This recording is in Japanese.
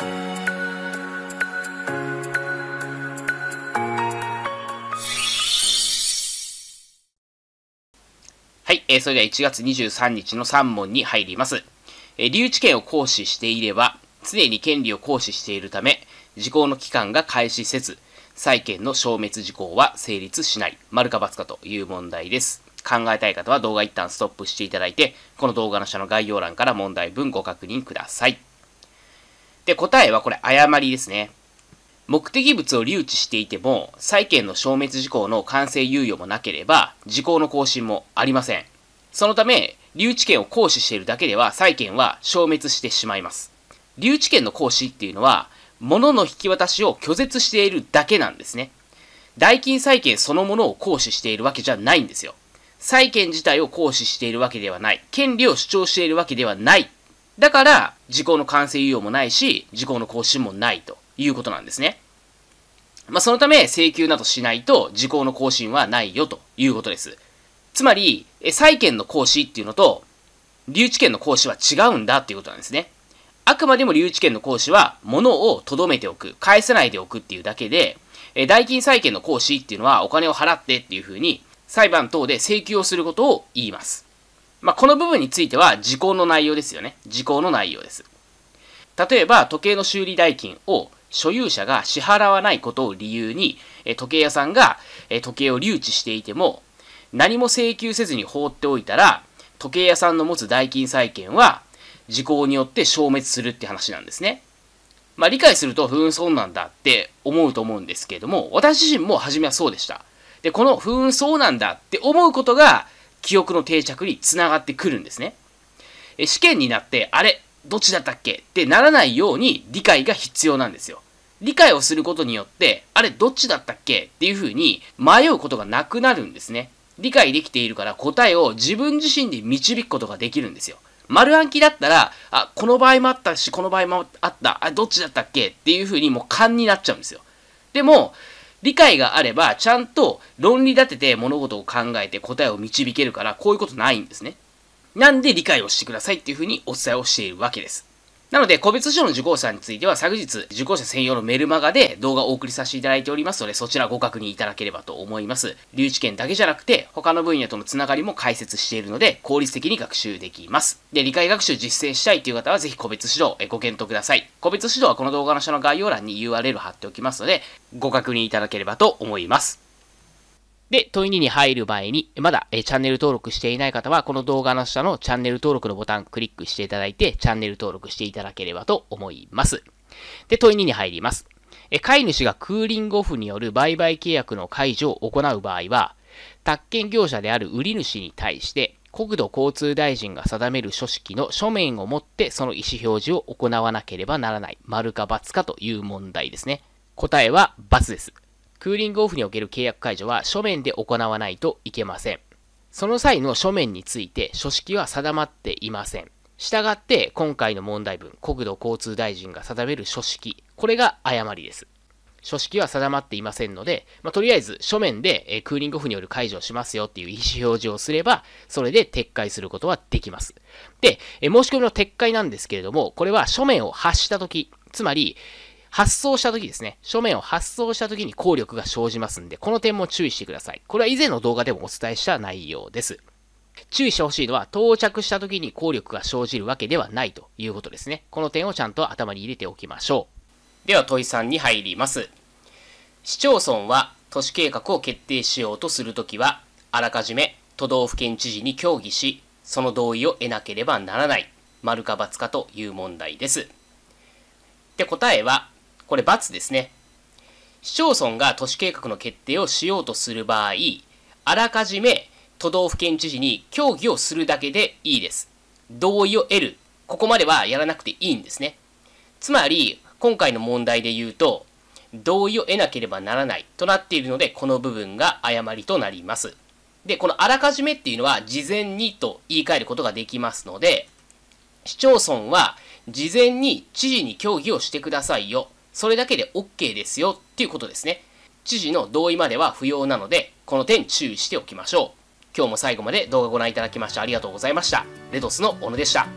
はい、えー、それでは1月23日の3問に入ります。えー、留置権を行使していれば、常に権利を行使しているため、時効の期間が開始せず、債権の消滅時効は成立しない、丸か×かという問題です。考えたい方は動画一旦ストップしていただいて、この動画の下の概要欄から問題文ご確認ください。で、答えはこれ誤りですね。目的物を留置していても、債権の消滅事項の完成猶予もなければ、時効の更新もありません。そのため、留置権を行使しているだけでは、債権は消滅してしまいます。留置権の行使っていうのは、物の引き渡しを拒絶しているだけなんですね。代金債権そのものを行使しているわけじゃないんですよ。債権自体を行使しているわけではない。権利を主張しているわけではないだから、時効の完成猶予もないし、時効の更新もないということなんですね。まあ、そのため、請求などしないと、時効の更新はないよということです。つまり、債権の行使っていうのと、留置権の行使は違うんだっていうことなんですね。あくまでも留置権の行使は、物を留めておく、返さないでおくっていうだけで、え代金債権の行使っていうのは、お金を払ってっていうふうに、裁判等で請求をすることを言います。まあ、この部分については時効の内容ですよね。時効の内容です。例えば、時計の修理代金を所有者が支払わないことを理由に、時計屋さんが時計を留置していても、何も請求せずに放っておいたら、時計屋さんの持つ代金債権は、時効によって消滅するって話なんですね。まあ、理解すると、不運そうなんだって思うと思うんですけれども、私自身も初めはそうでした。で、この不運そうなんだって思うことが、記憶の定着につながってくるんですね。え試験になって、あれどっちだったっけってならないように理解が必要なんですよ。理解をすることによって、あれどっちだったっけっていうふうに迷うことがなくなるんですね。理解できているから答えを自分自身で導くことができるんですよ。丸暗記だったら、あ、この場合もあったし、この場合もあった、あ、どっちだったっけっていうふうにもう勘になっちゃうんですよ。でも、理解があれば、ちゃんと論理立てて物事を考えて答えを導けるから、こういうことないんですね。なんで理解をしてくださいっていうふうにお伝えをしているわけです。なので、個別指導の受講者については、昨日、受講者専用のメルマガで動画をお送りさせていただいておりますので、そちらご確認いただければと思います。留置権だけじゃなくて、他の分野とのつながりも解説しているので、効率的に学習できます。で、理解学習実践したいという方は、ぜひ個別指導えご検討ください。個別指導はこの動画の下の概要欄に URL 貼っておきますので、ご確認いただければと思います。で、問い2に入る前に、まだ、えチャンネル登録していない方は、この動画の下のチャンネル登録のボタンクリックしていただいて、チャンネル登録していただければと思います。で、問い2に入ります。え飼い主がクーリングオフによる売買契約の解除を行う場合は、宅建業者である売り主に対して、国土交通大臣が定める書式の書面を持ってその意思表示を行わなければならない。丸か×かという問題ですね。答えは×です。クーリングオフにおける契約解除は書面で行わないといけません。その際の書面について書式は定まっていません。したがって今回の問題文、国土交通大臣が定める書式、これが誤りです。書式は定まっていませんので、まあ、とりあえず書面で、えクーリングオフによる解除をしますよっていう意思表示をすれば、それで撤回することはできます。で、え申し込みの撤回なんですけれども、これは書面を発したとき、つまり、発送した時ですね、書面を発送した時に効力が生じますんで、この点も注意してください。これは以前の動画でもお伝えした内容です。注意してほしいのは、到着した時に効力が生じるわけではないということですね。この点をちゃんと頭に入れておきましょう。では問いんに入ります。市町村は都市計画を決定しようとするときは、あらかじめ都道府県知事に協議し、その同意を得なければならない、丸か×かという問題です。で、答えは、これ×ですね。市町村が都市計画の決定をしようとする場合、あらかじめ都道府県知事に協議をするだけでいいです。同意を得る。ここまではやらなくていいんですね。つまり、今回の問題で言うと、同意を得なければならないとなっているので、この部分が誤りとなります。で、このあらかじめっていうのは、事前にと言い換えることができますので、市町村は事前に知事に協議をしてくださいよ。それだけで OK ですよっていうことですね。知事の同意までは不要なので、この点注意しておきましょう。今日も最後まで動画ご覧いただきましてありがとうございました。レドスの小野でした。